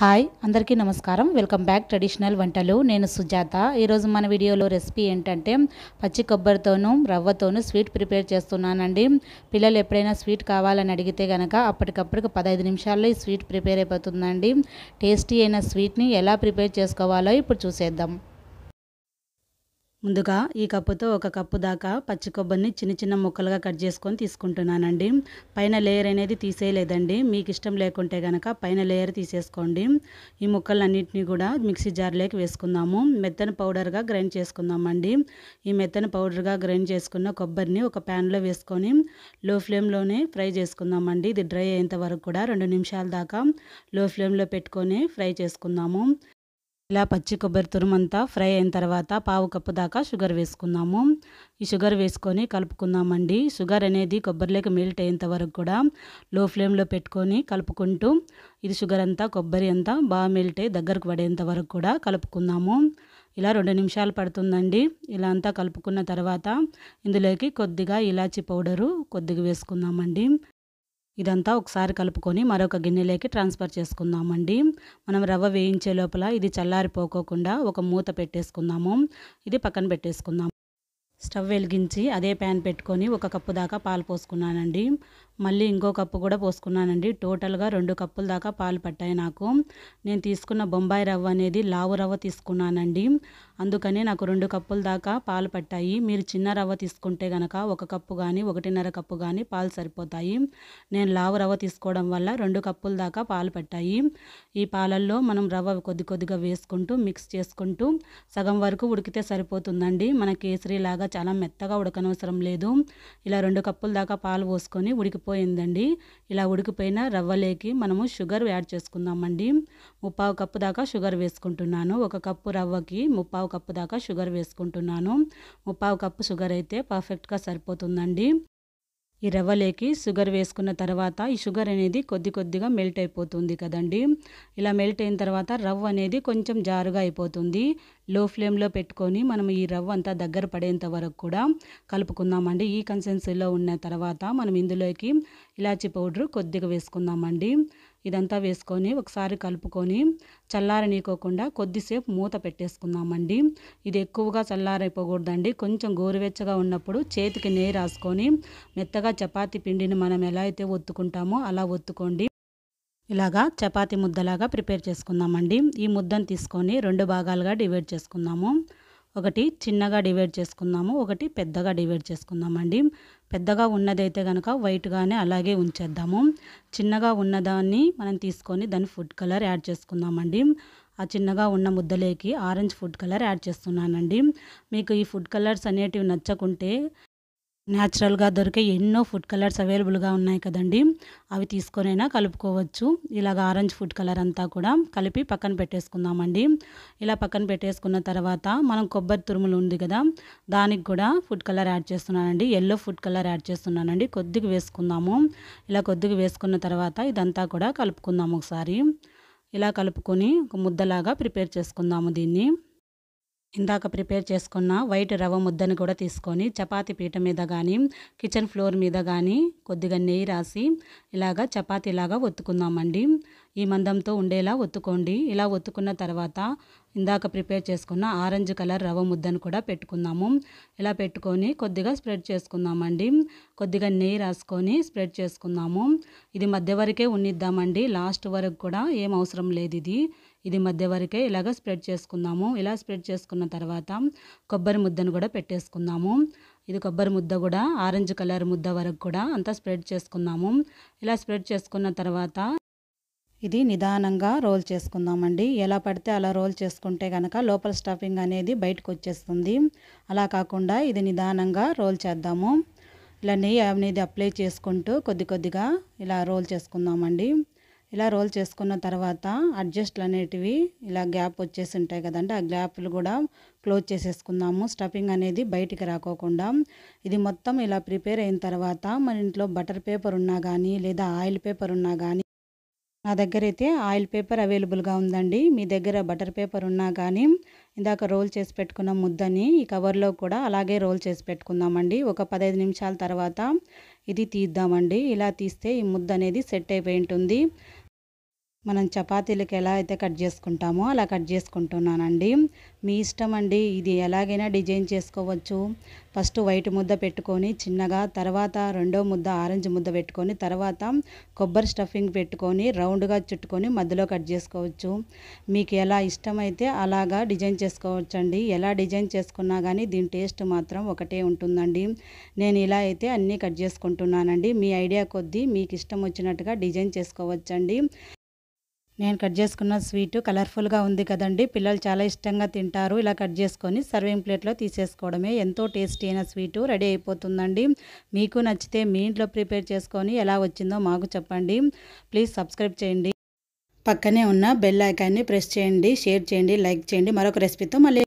hi అందరికీ నమస్కారం welcome back traditional వంటలు నేను సుజాత ఈరోజు మన వీడియోలో రెసిపీ ఏంటంటే పచ్చి కొబ్బరితోనూ రవ్వతోనూ స్వీట్ ప్రిపేర్ చేస్తున్నానండి పిల్లలు ఎప్పుడైనా స్వీట్ కావాలని అడిగితే కనుక అప్పటికప్పుడు పదహైదు నిమిషాల్లో ఈ స్వీట్ ప్రిపేర్ అయిపోతుందండి టేస్టీ అయిన స్వీట్ని ఎలా ప్రిపేర్ చేసుకోవాలో ఇప్పుడు చూసేద్దాం ముందుగా ఈ కప్పుతో ఒక కప్పు దాకా పచ్చి కొబ్బరిని చిన్న చిన్న ముక్కలుగా కట్ చేసుకొని తీసుకుంటున్నానండి పైన లేయర్ అనేది తీసేయలేదండి మీకు ఇష్టం లేకుంటే కనుక పైన లేయర్ తీసేసుకోండి ఈ ముక్కలన్నింటినీ కూడా మిక్సీ జార్లోకి వేసుకుందాము మెత్తని పౌడర్గా గ్రైండ్ చేసుకుందామండి ఈ మెత్తని పౌడర్గా గ్రైండ్ చేసుకున్న కొబ్బరిని ఒక ప్యాన్లో వేసుకొని లో ఫ్లేమ్లోనే ఫ్రై చేసుకుందామండి ఇది డ్రై అయ్యేంత వరకు కూడా రెండు నిమిషాల దాకా లో ఫ్లేమ్లో పెట్టుకొని ఫ్రై చేసుకుందాము ఇలా పచ్చి కొబ్బరి తురుమంతా ఫ్రై అయిన తర్వాత పావు కప్పు దాకా షుగర్ వేసుకుందాము ఈ షుగర్ వేసుకొని కలుపుకుందామండి షుగర్ అనేది కొబ్బరిలోకి మెల్ట్ అయ్యేంత వరకు కూడా లో ఫ్లేమ్లో పెట్టుకొని కలుపుకుంటూ ఇది షుగర్ అంతా కొబ్బరి అంతా బాగా మెల్ట్ అయ్యి దగ్గరకు పడేంత వరకు కూడా కలుపుకుందాము ఇలా రెండు నిమిషాలు పడుతుందండి ఇలా అంతా కలుపుకున్న తర్వాత ఇందులోకి కొద్దిగా ఇలాచి పౌడరు కొద్దిగా వేసుకుందామండి ఇదంతా ఒకసారి కలుపుకొని మరొక గిన్నెలోకి ట్రాన్స్ఫర్ చేసుకుందామండి మనం రవ్వ వేయించే లోపల ఇది చల్లారిపోకోకుండా ఒక మూత పెట్టేసుకుందాము ఇది పక్కన పెట్టేసుకుందాము స్టవ్ వెలిగించి అదే ప్యాన్ పెట్టుకొని ఒక కప్పు దాకా పాలు పోసుకున్నానండి మళ్ళీ ఇంకో కప్పు కూడా పోసుకున్నానండి టోటల్గా రెండు కప్పుల దాకా పాలు పట్టాయి నాకు నేను తీసుకున్న బొంబాయి రవ్వ అనేది లావు రవ్వ తీసుకున్నానండి అందుకనే నాకు రెండు కప్పుల దాకా పాలు పట్టాయి మీరు చిన్న రవ్వ తీసుకుంటే గనక ఒక కప్పు కానీ ఒకటిన్నర కప్పు కానీ పాలు సరిపోతాయి నేను లావు రవ్వ తీసుకోవడం వల్ల రెండు కప్పుల దాకా పాలు పట్టాయి ఈ పాలల్లో మనం రవ్వ కొద్ది కొద్దిగా వేసుకుంటూ మిక్స్ చేసుకుంటూ సగం వరకు ఉడికితే సరిపోతుందండి మన కేసరిలాగా చాలా మెత్తగా ఉడకనవసరం లేదు ఇలా రెండు కప్పుల దాకా పాలు పోసుకొని ఉడికిపోయిందండి ఇలా ఉడికిపోయిన రవ్వలేకి మనము షుగర్ యాడ్ చేసుకుందామండి ముప్పావు కప్పు దాకా షుగర్ వేసుకుంటున్నాను ఒక కప్పు రవ్వకి ముప్పావు కప్పు దాకా షుగర్ వేసుకుంటున్నాను ముప్పావు కప్పు షుగర్ అయితే పర్ఫెక్ట్గా సరిపోతుందండి ఈ రవ్వలేకి షుగర్ వేసుకున్న తర్వాత ఈ షుగర్ అనేది కొద్ది కొద్దిగా మెల్ట్ అయిపోతుంది కదండి ఇలా మెల్ట్ అయిన తర్వాత రవ్వ అనేది కొంచెం జారుగా అయిపోతుంది లో ఫ్లేమ్లో పెట్టుకొని మనం ఈ రవ్వ అంతా దగ్గర పడేంత వరకు కూడా కలుపుకుందామండి ఈ కన్సెన్సీలో ఉన్న తర్వాత మనం ఇందులోకి ఇలాచి పౌడర్ కొద్దిగా వేసుకుందామండి ఇదంతా వేసుకొని ఒకసారి కలుపుకొని చల్లారనీకోకుండా కొద్దిసేపు మూత పెట్టేసుకుందామండి ఇది ఎక్కువగా చల్లారైపోకూడదండి కొంచెం గోరువెచ్చగా ఉన్నప్పుడు చేతికి నెయ్యి రాసుకొని మెత్తగా చపాతి పిండిని మనం ఎలా అయితే ఒత్తుకుంటామో అలా ఒత్తుకోండి ఇలాగా చపాతి ముద్దలాగా ప్రిపేర్ చేసుకుందామండి ఈ ముద్దను తీసుకొని రెండు భాగాలుగా డివైడ్ చేసుకుందాము ఒకటి చిన్నగా డివైడ్ చేసుకుందాము ఒకటి పెద్దగా డివైడ్ చేసుకుందామండి పెద్దగా ఉన్నదైతే కనుక వైట్గానే అలాగే ఉంచేద్దాము చిన్నగా ఉన్నదాన్ని మనం తీసుకొని దాని ఫుడ్ కలర్ యాడ్ చేసుకుందామండి ఆ చిన్నగా ఉన్న ముద్దలేకి ఆరెంజ్ ఫుడ్ కలర్ యాడ్ చేస్తున్నానండి మీకు ఈ ఫుడ్ కలర్స్ అనేటివి నచ్చకుంటే న్యాచురల్గా దొరికే ఎన్నో ఫుడ్ కలర్స్ అవైలబుల్గా ఉన్నాయి కదండి అవి తీసుకొనైనా కలుపుకోవచ్చు ఇలాగ ఆరెంజ్ ఫుడ్ కలర్ అంతా కూడా కలిపి పక్కన పెట్టేసుకుందామండి ఇలా పక్కన పెట్టేసుకున్న తర్వాత మనం కొబ్బరి తురుములు ఉంది కదా దానికి కూడా ఫుడ్ కలర్ యాడ్ చేస్తున్నానండి ఎల్లో ఫుడ్ కలర్ యాడ్ చేస్తున్నానండి కొద్దిగా వేసుకుందాము ఇలా కొద్దిగా వేసుకున్న తర్వాత ఇదంతా కూడా కలుపుకుందాము ఒకసారి ఇలా కలుపుకొని ఒక ముద్దలాగా ప్రిపేర్ చేసుకుందాము దీన్ని ఇందాక ప్రిపేర్ చేసుకున్న వైట్ రవ్వ ముద్దని కూడా తీసుకొని చపాతీ పీట మీద కానీ కిచెన్ ఫ్లోర్ మీద కానీ కొద్దిగా నెయ్యి రాసి ఇలాగా చపాతీలాగా ఒత్తుకుందామండి ఈ మందంతో ఉండేలా ఒత్తుకోండి ఇలా ఒత్తుకున్న తర్వాత ఇందాక ప్రిపేర్ చేసుకున్న ఆరెంజ్ కలర్ రవ్వ ముద్దను కూడా పెట్టుకుందాము ఇలా పెట్టుకొని కొద్దిగా స్ప్రెడ్ చేసుకుందామండి కొద్దిగా నెయ్యి రాసుకొని స్ప్రెడ్ చేసుకుందాము ఇది మధ్య వరకే ఉన్నిద్దామండి లాస్ట్ వరకు కూడా ఏం అవసరం లేదు ఇది ఇది మధ్య వరకే ఇలాగ స్ప్రెడ్ చేసుకుందాము ఇలా స్ప్రెడ్ చేసుకున్న తర్వాత కొబ్బరి ముద్దను కూడా పెట్టేసుకుందాము ఇది కొబ్బరి ముద్ద కూడా ఆరెంజ్ కలర్ ముద్ద వరకు కూడా అంతా స్ప్రెడ్ చేసుకుందాము ఇలా స్ప్రెడ్ చేసుకున్న తర్వాత ఇది నిదానంగా రోల్ చేసుకుందామండి ఎలా పడితే అలా రోల్ చేసుకుంటే కనుక లోపల స్టఫింగ్ అనేది బయటకు వచ్చేస్తుంది అలా కాకుండా ఇది నిదానంగా రోల్ చేద్దాము ఇలా నెయ్యి అనేది అప్లై చేసుకుంటూ కొద్ది కొద్దిగా ఇలా రోల్ చేసుకుందామండి ఇలా రోల్ చేసుకున్న తర్వాత అడ్జస్ట్లు అనేటివి ఇలా గ్యాప్ వచ్చేసి ఉంటాయి కదండి ఆ గ్యాప్లు కూడా క్లోజ్ చేసేసుకుందాము స్టఫింగ్ అనేది బయటికి రాకోకుండా ఇది మొత్తం ఇలా ప్రిపేర్ అయిన తర్వాత మన ఇంట్లో బటర్ పేపర్ ఉన్నా కానీ లేదా ఆయిల్ పేపర్ ఉన్నా కానీ నా దగ్గర అయితే ఆయిల్ పేపర్ అవైలబుల్గా ఉందండి మీ దగ్గర బటర్ పేపర్ ఉన్నా కానీ ఇందాక రోల్ చేసి పెట్టుకున్న ముద్దని ఈ కవర్లో కూడా అలాగే రోల్ చేసి పెట్టుకుందామండి ఒక పదహైదు నిమిషాల తర్వాత ఇది తీద్దామండి ఇలా తీస్తే ఈ ముద్ద అనేది సెట్ అయిపోయి ఉంటుంది మనం చపాతీలకు ఎలా అయితే కట్ చేసుకుంటామో అలా కట్ చేసుకుంటున్నానండి మీ ఇష్టం అండి ఇది ఎలాగైనా డిజైన్ చేసుకోవచ్చు ఫస్ట్ వైట్ ముద్ద పెట్టుకొని చిన్నగా తర్వాత రెండో ముద్ద ఆరెంజ్ ముద్ద పెట్టుకొని తర్వాత కొబ్బరి స్టఫింగ్ పెట్టుకొని రౌండ్గా చుట్టుకొని మధ్యలో కట్ చేసుకోవచ్చు మీకు ఎలా ఇష్టమైతే అలాగా డిజైన్ చేసుకోవచ్చు అండి ఎలా డిజైన్ చేసుకున్నా కానీ దీని టేస్ట్ మాత్రం ఒకటే ఉంటుందండి నేను ఇలా అయితే అన్నీ కట్ చేసుకుంటున్నానండి మీ ఐడియా కొద్దీ మీకు ఇష్టం వచ్చినట్టుగా డిజైన్ చేసుకోవచ్చండి నేను కట్ చేసుకున్న స్వీట్ కలర్ఫుల్గా ఉంది కదండి పిల్లలు చాలా ఇష్టంగా తింటారు ఇలా కట్ చేసుకొని సర్వింగ్ ప్లేట్లో తీసేసుకోవడమే ఎంతో టేస్టీ అయిన స్వీటు రెడీ అయిపోతుందండి మీకు నచ్చితే మీ ఇంట్లో ప్రిపేర్ చేసుకొని ఎలా వచ్చిందో మాకు చెప్పండి ప్లీజ్ సబ్స్క్రైబ్ చేయండి పక్కనే ఉన్న బెల్ ఐకాన్ని ప్రెస్ చేయండి షేర్ చేయండి లైక్ చేయండి మరొక రెసిపీతో మళ్ళీ